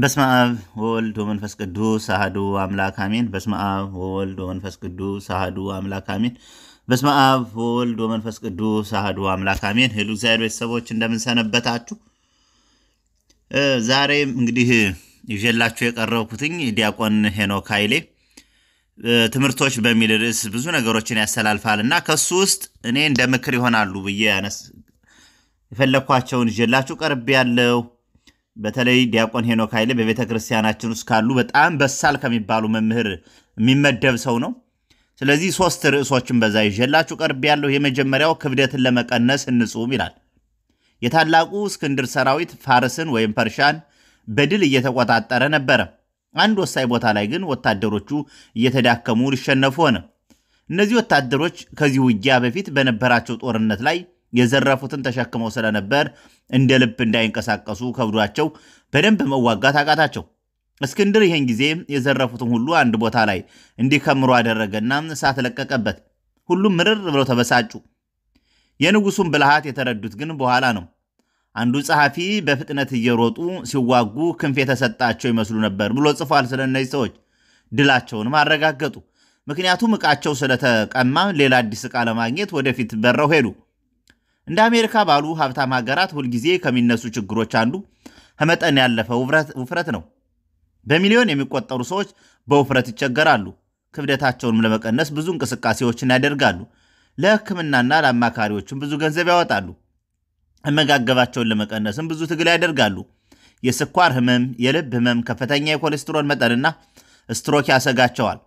በስመ አብ ወወልድ ወመንፈስ ቅዱስ አሐዱ አምላክ አሜን። በስመ አብ ወወልድ ወመንፈስ ቅዱስ አሐዱ አምላክ አሜን። በስመ አብ ወወልድ ወመንፈስ ቅዱስ አሐዱ አምላክ አሜን። ሄሉ እግዚአብሔር ቤተሰቦች እንደምንሰነበታችሁ። ዛሬ እንግዲህ ይዤላችሁ የቀረብኩትኝ ዲያቆን ሄኖክ ኃይሌ ትምህርቶች በሚል ርዕስ ብዙ ነገሮችን ያስተላልፋል እና ከሱ ውስጥ እኔ እንደ ምክር ይሆናሉ ብዬ ያነስ የፈለግኳቸውን ይዤላችሁ ቀርቤ ያለው በተለይ ዲያቆን ሄኖክ ኃይሌ በቤተ ክርስቲያናችን ውስጥ ካሉ በጣም በሳል ከሚባሉ መምህር የሚመደብ ሰው ነው። ስለዚህ ሶስት ርዕሶችን በዛ ይዤላችሁ ቀርብ ያለሁ። የመጀመሪያው ክብደትን ለመቀነስ እንጹም ይላል። የታላቁ እስክንድር ሰራዊት ፋርስን ወይም ፐርሻን በድል እየተቆጣጠረ ነበረ። አንድ ወሳኝ ቦታ ላይ ግን ወታደሮቹ እየተዳከሙ ሊሸነፉ ሆነ። እነዚህ ወታደሮች ከዚህ ውጊያ በፊት በነበራቸው ጦርነት ላይ የዘረፉትን ተሸክመው ስለነበር እንደ ልብ እንዳይንቀሳቀሱ ከብዷቸው በደንብ መዋጋት አቃታቸው። እስክንድር ይህን ጊዜ የዘረፉትን ሁሉ አንድ ቦታ ላይ እንዲከምሩ አደረገና እሳት ለቀቀበት። ሁሉም ምርር ብለው ተበሳጩ። የንጉሱን ብልሃት የተረዱት ግን በኋላ ነው። አንዱ ጸሐፊ በፍጥነት እየሮጡ ሲዋጉ ክንፍ የተሰጣቸው ይመስሉ ነበር ብሎ ጽፏል። ስለ እነዚህ ሰዎች ድላቸውንም አረጋገጡ። ምክንያቱም ዕቃቸው ስለተቀማ ሌላ አዲስ ዕቃ ለማግኘት ወደፊት በረው ሄዱ። እንደ አሜሪካ ባሉ ሀብታም ሀገራት ሁልጊዜ ከሚነሱ ችግሮች አንዱ ከመጠን ያለፈ ውፍረት ነው። በሚሊዮን የሚቆጠሩ ሰዎች በውፍረት ይቸገራሉ። ክብደታቸውንም ለመቀነስ ብዙ እንቅስቃሴዎችን ያደርጋሉ። ለሕክምናና ለአማካሪዎችም ብዙ ገንዘብ ያወጣሉ። አመጋገባቸውን ለመቀነስም ብዙ ትግል ያደርጋሉ። የስኳር ህመም፣ የልብ ህመም፣ ከፍተኛ የኮሌስትሮል መጠንና ስትሮክ ያሰጋቸዋል።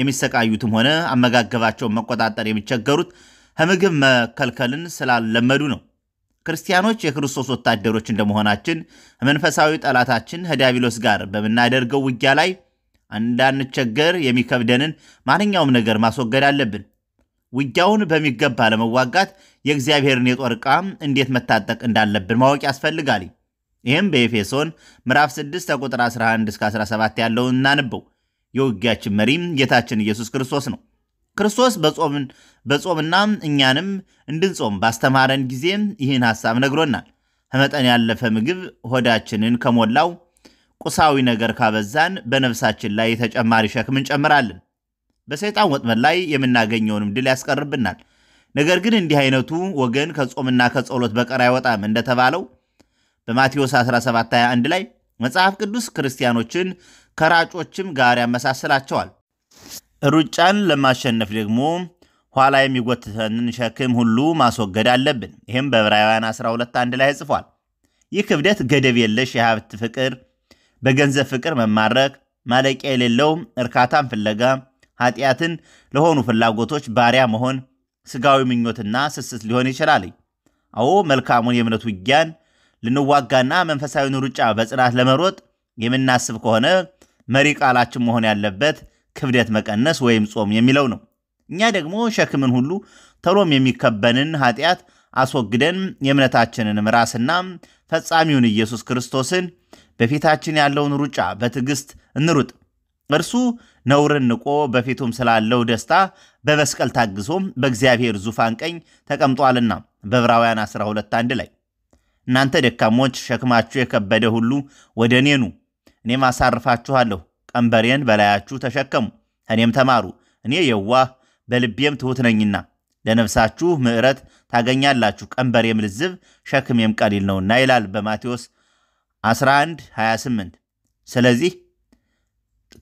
የሚሰቃዩትም ሆነ አመጋገባቸውን መቆጣጠር የሚቸገሩት ከምግብ መከልከልን ስላለመዱ ነው። ክርስቲያኖች የክርስቶስ ወታደሮች እንደመሆናችን መንፈሳዊ ጠላታችን ከዲያብሎስ ጋር በምናደርገው ውጊያ ላይ እንዳንቸገር የሚከብደንን ማንኛውም ነገር ማስወገድ አለብን። ውጊያውን በሚገባ ለመዋጋት የእግዚአብሔርን የጦር ዕቃ እንዴት መታጠቅ እንዳለብን ማወቅ ያስፈልጋል። ይህም በኤፌሶን ምዕራፍ 6 ቁጥር 11-17 ያለውን እናንበው። የውጊያችን መሪም ጌታችን ኢየሱስ ክርስቶስ ነው። ክርስቶስ በጾምና እኛንም እንድንጾም ባስተማረን ጊዜም ይህን ሐሳብ ነግሮናል። ከመጠን ያለፈ ምግብ ሆዳችንን ከሞላው ቁሳዊ ነገር ካበዛን በነፍሳችን ላይ ተጨማሪ ሸክም እንጨምራለን። በሰይጣን ወጥመድ ላይ የምናገኘውንም ድል ያስቀርብናል። ነገር ግን እንዲህ አይነቱ ወገን ከጾምና ከጸሎት በቀር አይወጣም እንደተባለው በማቴዎስ 21 ላይ መጽሐፍ ቅዱስ ክርስቲያኖችን ከራጮችም ጋር ያመሳስላቸዋል። ሩጫን ለማሸነፍ ደግሞ ኋላ የሚጎትተንን ሸክም ሁሉ ማስወገድ አለብን። ይህም በዕብራውያን 12 አንድ ላይ ጽፏል። ይህ ክብደት ገደብ የለሽ የሀብት ፍቅር፣ በገንዘብ ፍቅር መማረክ፣ ማለቂያ የሌለው እርካታን ፍለጋ፣ ኃጢአትን ለሆኑ ፍላጎቶች ባሪያ መሆን፣ ስጋዊ ምኞትና ስስት ሊሆን ይችላል። አዎ መልካሙን የእምነት ውጊያን ልንዋጋና መንፈሳዊን ሩጫ በጽናት ለመሮጥ የምናስብ ከሆነ መሪ ቃላችን መሆን ያለበት ክብደት መቀነስ ወይም ጾም የሚለው ነው። እኛ ደግሞ ሸክምን ሁሉ ተሎም የሚከበንን ኃጢአት አስወግደን የእምነታችንን ራስና ፈጻሚውን ኢየሱስ ክርስቶስን በፊታችን ያለውን ሩጫ በትዕግሥት እንሩጥ። እርሱ ነውርን ንቆ በፊቱም ስላለው ደስታ በመስቀል ታግሶም በእግዚአብሔር ዙፋን ቀኝ ተቀምጧልና በዕብራውያን 12 1 ላይ እናንተ ደካሞች ሸክማችሁ የከበደ ሁሉ ወደ እኔ ኑ፣ እኔም አሳርፋችኋለሁ ቀንበሬን በላያችሁ ተሸከሙ፣ እኔም ተማሩ፣ እኔ የዋህ በልቤም ትሑት ነኝና ለነፍሳችሁ ምዕረት ታገኛላችሁ፣ ቀንበሬም ልዝብ ሸክሜም ቀሊል ነውና ይላል በማቴዎስ 11 28። ስለዚህ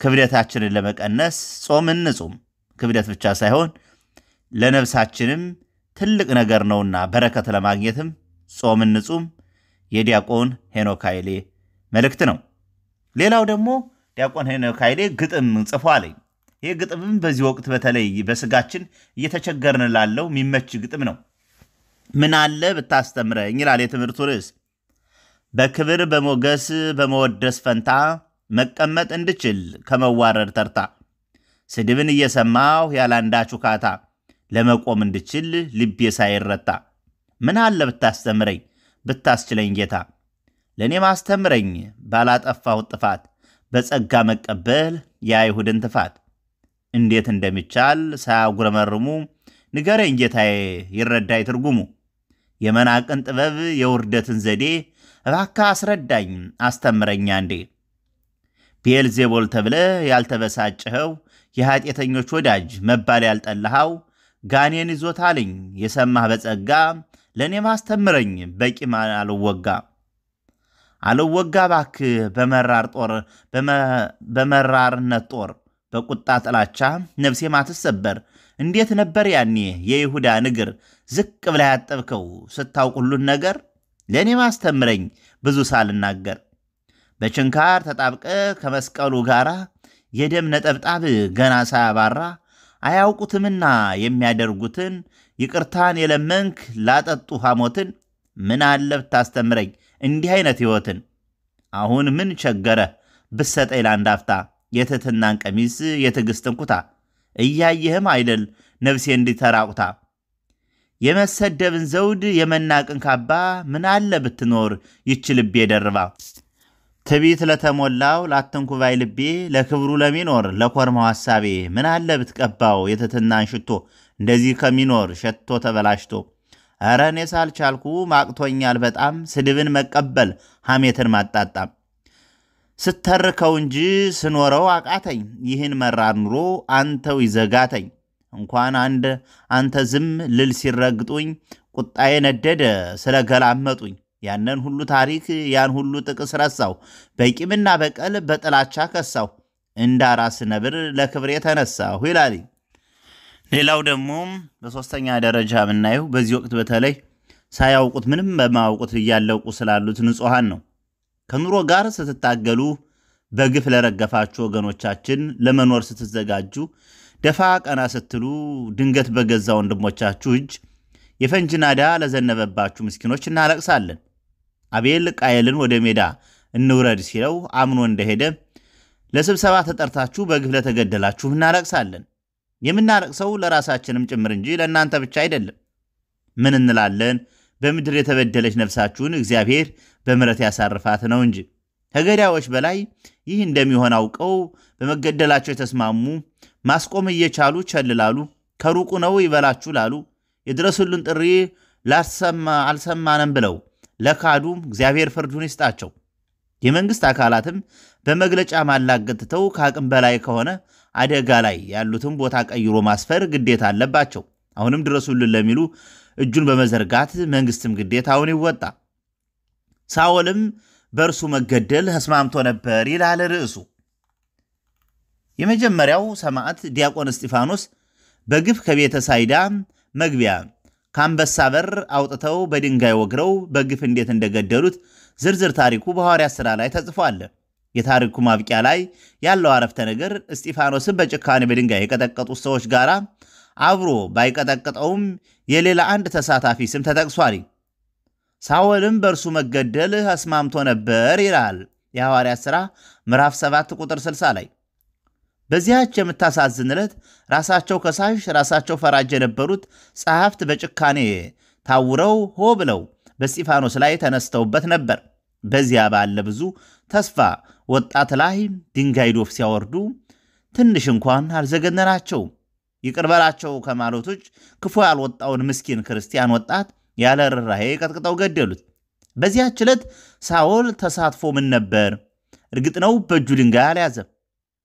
ክብደታችንን ለመቀነስ ጾም እንጹም። ክብደት ብቻ ሳይሆን ለነፍሳችንም ትልቅ ነገር ነውና በረከት ለማግኘትም ጾም እንጹም። የዲያቆን ሄኖክ ኃይሌ መልእክት ነው። ሌላው ደግሞ ዲያቆን ሄኖክ ኃይሌ ግጥም ጽፎ አለኝ። ይህ ግጥምም በዚህ ወቅት በተለይ በስጋችን እየተቸገርን ላለው የሚመች ግጥም ነው። ምን አለ ብታስተምረኝ ይላል የትምህርቱ ርዕስ። በክብር በሞገስ በመወደስ ፈንታ መቀመጥ እንድችል ከመዋረድ ተርታ ስድብን እየሰማሁ ያላንዳች ውካታ ለመቆም እንድችል ልቤ ሳይረታ ምን አለ ብታስተምረኝ ብታስችለኝ ጌታ ለእኔ ማስተምረኝ ባላጠፋሁት ጥፋት በጸጋ መቀበል የአይሁድን ትፋት እንዴት እንደሚቻል ሳያጉረመርሙ ንገረኝ ጌታዬ፣ ይረዳኝ ትርጉሙ የመናቅን ጥበብ የውርደትን ዘዴ እባካ አስረዳኝ አስተምረኛ እንዴ ቤልዜቦል ተብለ ያልተበሳጨኸው የኃጢአተኞች ወዳጅ መባል ያልጠልሃው ጋኔን ይዞታልኝ የሰማህ በጸጋ ለእኔም አስተምረኝ በቂ አልወጋ አልወጋ ባክ በመራር ጦር በመራርነት ጦር በቁጣ ጥላቻ ነፍሴ ማትሰበር እንዴት ነበር ያኔ የይሁዳ እግር ዝቅ ብላ ያጠብከው ስታውቅ ሁሉን ነገር ለእኔ ማስተምረኝ ብዙ ሳልናገር በችንካር ተጣብቀ ከመስቀሉ ጋር የደም ነጠብጣብ ገና ሳያባራ አያውቁትምና የሚያደርጉትን ይቅርታን የለመንክ ላጠጡ ሐሞትን ምን አለ ብታስተምረኝ እንዲህ አይነት ሕይወትን አሁን ምን ቸገረ ብሰጠኝ ላንዳፍታ የትትናን ቀሚስ የትዕግሥትን ኩታ እያየህም አይደል ነፍሴ እንዲተራቁታ የመሰደብን ዘውድ የመናቅን ካባ ምን አለ ብትኖር ይች ልቤ ደርባ ትቢት ለተሞላው ላትንኩባይ ልቤ ለክብሩ ለሚኖር ለኮርማው ሐሳቤ ምን አለ ብትቀባው የትትናን ሽቶ እንደዚህ ከሚኖር ሸቶ ተበላሽቶ እረ እኔ ሳልቻልኩ ማቅቶኛል በጣም ስድብን መቀበል ሐሜትን ማጣጣም ስተርከው እንጂ ስኖረው አቃተኝ ይህን መራር ኑሮ አንተው ይዘጋተኝ እንኳን አንተ ዝም ልል ሲረግጡኝ ቁጣዬ ነደደ ስለገላመጡኝ ያንን ሁሉ ታሪክ ያን ሁሉ ጥቅስ ረሳው በቂምና በቀል በጥላቻ ከሳው እንዳ አራስ ነብር ለክብሬ ተነሳሁ ይላልኝ ሌላው ደግሞ በሶስተኛ ደረጃ የምናየው በዚህ ወቅት በተለይ ሳያውቁት ምንም በማያውቁት እያለቁ ስላሉት ንጹሐን ነው። ከኑሮ ጋር ስትታገሉ በግፍ ለረገፋችሁ ወገኖቻችን ለመኖር ስትዘጋጁ ደፋ ቀና ስትሉ ድንገት በገዛ ወንድሞቻችሁ እጅ የፈንጅናዳ ናዳ ለዘነበባችሁ ምስኪኖች እናለቅሳለን። አቤል ቃየልን ወደ ሜዳ እንውረድ ሲለው አምኖ እንደሄደ ለስብሰባ ተጠርታችሁ በግፍ ለተገደላችሁ እናለቅሳለን። የምናለቅሰው ለራሳችንም ጭምር እንጂ ለእናንተ ብቻ አይደለም። ምን እንላለን? በምድር የተበደለች ነፍሳችሁን እግዚአብሔር በምሕረት ያሳርፋት ነው እንጂ ከገዳዮች በላይ ይህ እንደሚሆን አውቀው በመገደላቸው የተስማሙ ማስቆም እየቻሉ ቸልላሉ ከሩቁ ነው ይበላችሁ ላሉ፣ የድረሱልን ጥሪ አልሰማንም ብለው ለካዱም እግዚአብሔር ፍርዱን ይስጣቸው። የመንግሥት አካላትም በመግለጫ ማላገጥተው ከአቅም በላይ ከሆነ አደጋ ላይ ያሉትን ቦታ ቀይሮ ማስፈር ግዴታ አለባቸው። አሁንም ድረሱልን ለሚሉ እጁን በመዘርጋት መንግስትም ግዴታውን ይወጣ። ሳኦልም በእርሱ መገደል ተስማምቶ ነበር ይላል ርዕሱ። የመጀመሪያው ሰማዕት ዲያቆን እስጢፋኖስ በግፍ ከቤተ ሳይዳ መግቢያ ከአንበሳ በር አውጥተው በድንጋይ ወግረው በግፍ እንዴት እንደገደሉት ዝርዝር ታሪኩ በሐዋርያት ሥራ ላይ ተጽፎ አለ። የታሪኩ ማብቂያ ላይ ያለው አረፍተ ነገር እስጢፋኖስን በጭካኔ በድንጋይ የቀጠቀጡት ሰዎች ጋር አብሮ ባይቀጠቅጠውም የሌላ አንድ ተሳታፊ ስም ተጠቅሷል። ሳወልም በእርሱ መገደል አስማምቶ ነበር ይላል የሐዋርያት ሥራ ምዕራፍ 7 ቁጥር 60 ላይ። በዚያች የምታሳዝን ዕለት ራሳቸው ከሳሽ ራሳቸው ፈራጅ የነበሩት ጸሐፍት በጭካኔ ታውረው ሆ ብለው በእስጢፋኖስ ላይ ተነስተውበት ነበር። በዚያ ባለ ብዙ ተስፋ ወጣት ላይ ድንጋይ ዶፍ ሲያወርዱ ትንሽ እንኳን አልዘገነናቸውም። ይቅርበላቸው ከማለት ውጭ ክፉ ያልወጣውን ምስኪን ክርስቲያን ወጣት ያለ ርኅራኄ ቀጥቅጠው ገደሉት። በዚያች ዕለት ሳውል ተሳትፎ ምን ነበር? እርግጥ ነው በእጁ ድንጋይ አልያዘም።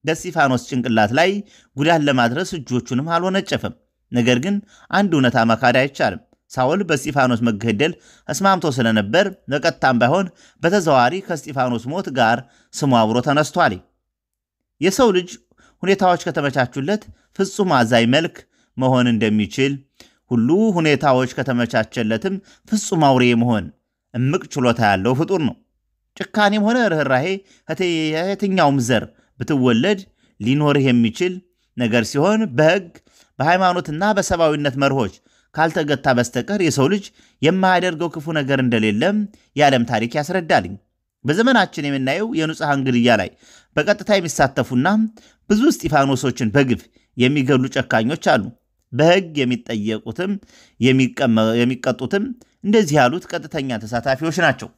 በእስጢፋኖስ ጭንቅላት ላይ ጉዳት ለማድረስ እጆቹንም አልወነጨፈም። ነገር ግን አንድ እውነታ መካድ አይቻልም። ሳውል በእስጢፋኖስ መገደል ተስማምቶ ስለነበር በቀጥታም ባይሆን በተዘዋዋሪ ከእስጢፋኖስ ሞት ጋር ስሙ አብሮ ተነስቷል። የሰው ልጅ ሁኔታዎች ከተመቻቹለት ፍጹም አዛኝ መልክ መሆን እንደሚችል ሁሉ ሁኔታዎች ከተመቻቸለትም ፍጹም አውሬ መሆን እምቅ ችሎታ ያለው ፍጡር ነው። ጭካኔም ሆነ ርኅራሄ ከየትኛውም ዘር ብትወለድ ሊኖርህ የሚችል ነገር ሲሆን በሕግ በሃይማኖትና በሰብአዊነት መርሆች ካልተገታ በስተቀር የሰው ልጅ የማያደርገው ክፉ ነገር እንደሌለም የዓለም ታሪክ ያስረዳልኝ። በዘመናችን የምናየው የንጹሐን ግድያ ላይ በቀጥታ የሚሳተፉና ብዙ እስጢፋኖሶችን በግፍ የሚገሉ ጨካኞች አሉ። በሕግ የሚጠየቁትም የሚቀጡትም እንደዚህ ያሉት ቀጥተኛ ተሳታፊዎች ናቸው።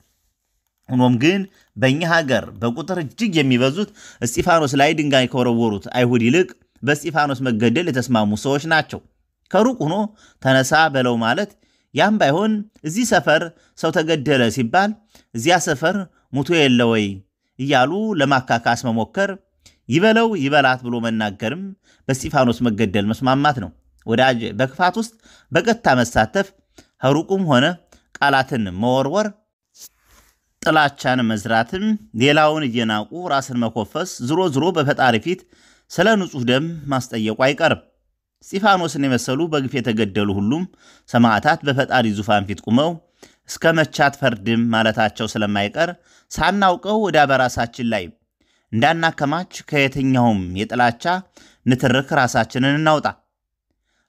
ሆኖም ግን በእኛ ሀገር በቁጥር እጅግ የሚበዙት እስጢፋኖስ ላይ ድንጋይ ከወረወሩት አይሁድ ይልቅ በእስጢፋኖስ መገደል የተስማሙ ሰዎች ናቸው። ከሩቅ ሆኖ ተነሳ በለው ማለት ያም ባይሆን እዚህ ሰፈር ሰው ተገደለ ሲባል እዚያ ሰፈር ሙቶ የለ ወይ እያሉ ለማካካስ መሞከር ይበለው ይበላት ብሎ መናገርም በእስጢፋኖስ መገደል መስማማት ነው። ወዳጅ በክፋት ውስጥ በቀጥታ መሳተፍ ከሩቁም ሆነ ቃላትን መወርወር ጥላቻን መዝራትም ሌላውን እየናቁ ራስን መኮፈስ፣ ዝሮ ዝሮ በፈጣሪ ፊት ስለ ንጹሕ ደም ማስጠየቁ አይቀርም። እስጢፋኖስን የመሰሉ በግፍ የተገደሉ ሁሉም ሰማዕታት በፈጣሪ ዙፋን ፊት ቁመው እስከ መቻት ፈርድም ማለታቸው ስለማይቀር ሳናውቀው ወዳ በራሳችን ላይ እንዳናከማች ከየትኛውም የጥላቻ ንትርክ ራሳችንን እናውጣ።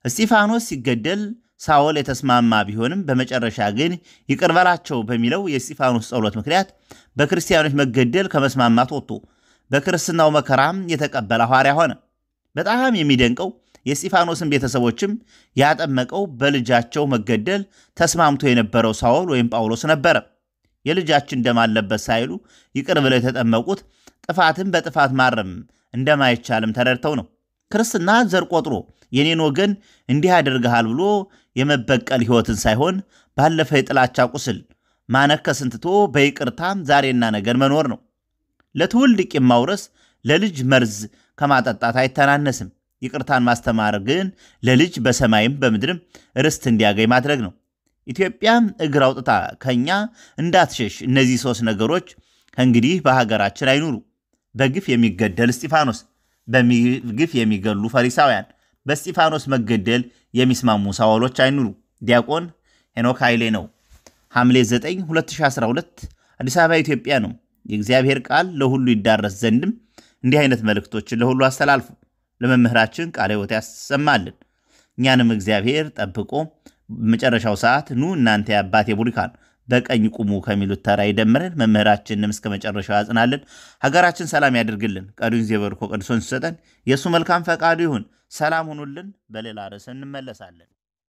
እስጢፋኖስ ሲገደል ሳውል የተስማማ ቢሆንም በመጨረሻ ግን ይቅር በላቸው በሚለው የእስጢፋኖስ ጸሎት ምክንያት በክርስቲያኖች መገደል ከመስማማት ወጥቶ በክርስትናው መከራም የተቀበለ ሐዋርያ ሆነ። በጣም የሚደንቀው የስጢፋኖስን ቤተሰቦችም ያጠመቀው በልጃቸው መገደል ተስማምቶ የነበረው ሳውል ወይም ጳውሎስ ነበረ። የልጃችን ደም አለበት ሳይሉ ይቅር ብለው የተጠመቁት ጥፋትን በጥፋት ማረም እንደማይቻልም ተረድተው ነው። ክርስትና ዘር ቆጥሮ የኔን ወገን እንዲህ ያደርግሃል ብሎ የመበቀል ሕይወትን ሳይሆን ባለፈ የጥላቻ ቁስል ማነከስን ትቶ በይቅርታም ዛሬና ነገር መኖር ነው። ለትውልድ ቂም ማውረስ ለልጅ መርዝ ከማጠጣት አይተናነስም። ይቅርታን ማስተማር ግን ለልጅ በሰማይም በምድርም ርስት እንዲያገኝ ማድረግ ነው። ኢትዮጵያ እግር አውጥታ ከኛ እንዳትሸሽ እነዚህ ሶስት ነገሮች ከእንግዲህ በሀገራችን አይኑሩ። በግፍ የሚገደል እስጢፋኖስ፣ በግፍ የሚገሉ ፈሪሳውያን፣ በእስጢፋኖስ መገደል የሚስማሙ ሳዋሎች አይኑሩ። ዲያቆን ሄኖክ ኃይሌ ነው። ሐምሌ 9 2012 አዲስ አበባ ኢትዮጵያ ነው። የእግዚአብሔር ቃል ለሁሉ ይዳረስ ዘንድም እንዲህ አይነት መልእክቶችን ለሁሉ አስተላልፉ። ለመምህራችን ቃለ ሕይወት ያሰማልን። እኛንም እግዚአብሔር ጠብቆ መጨረሻው ሰዓት ኑ እናንተ የአባቴ ቡሪካን በቀኝ ቁሙ ከሚሉት ተራ ይደምረን። መምህራችንም እስከ መጨረሻው ያጽናልን። ሀገራችን ሰላም ያደርግልን። ቀዱን ዜበርኮ ቅዱሶን ሲሰጠን የእሱ መልካም ፈቃዱ ይሁን። ሰላም ሁኑልን። በሌላ ርዕስ እንመለሳለን።